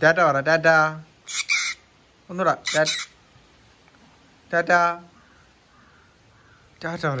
ടാറ്റ പറ ടാറ്റ ഒന്നുകൂടാ ടാറ്റ ടാറ്റ പറ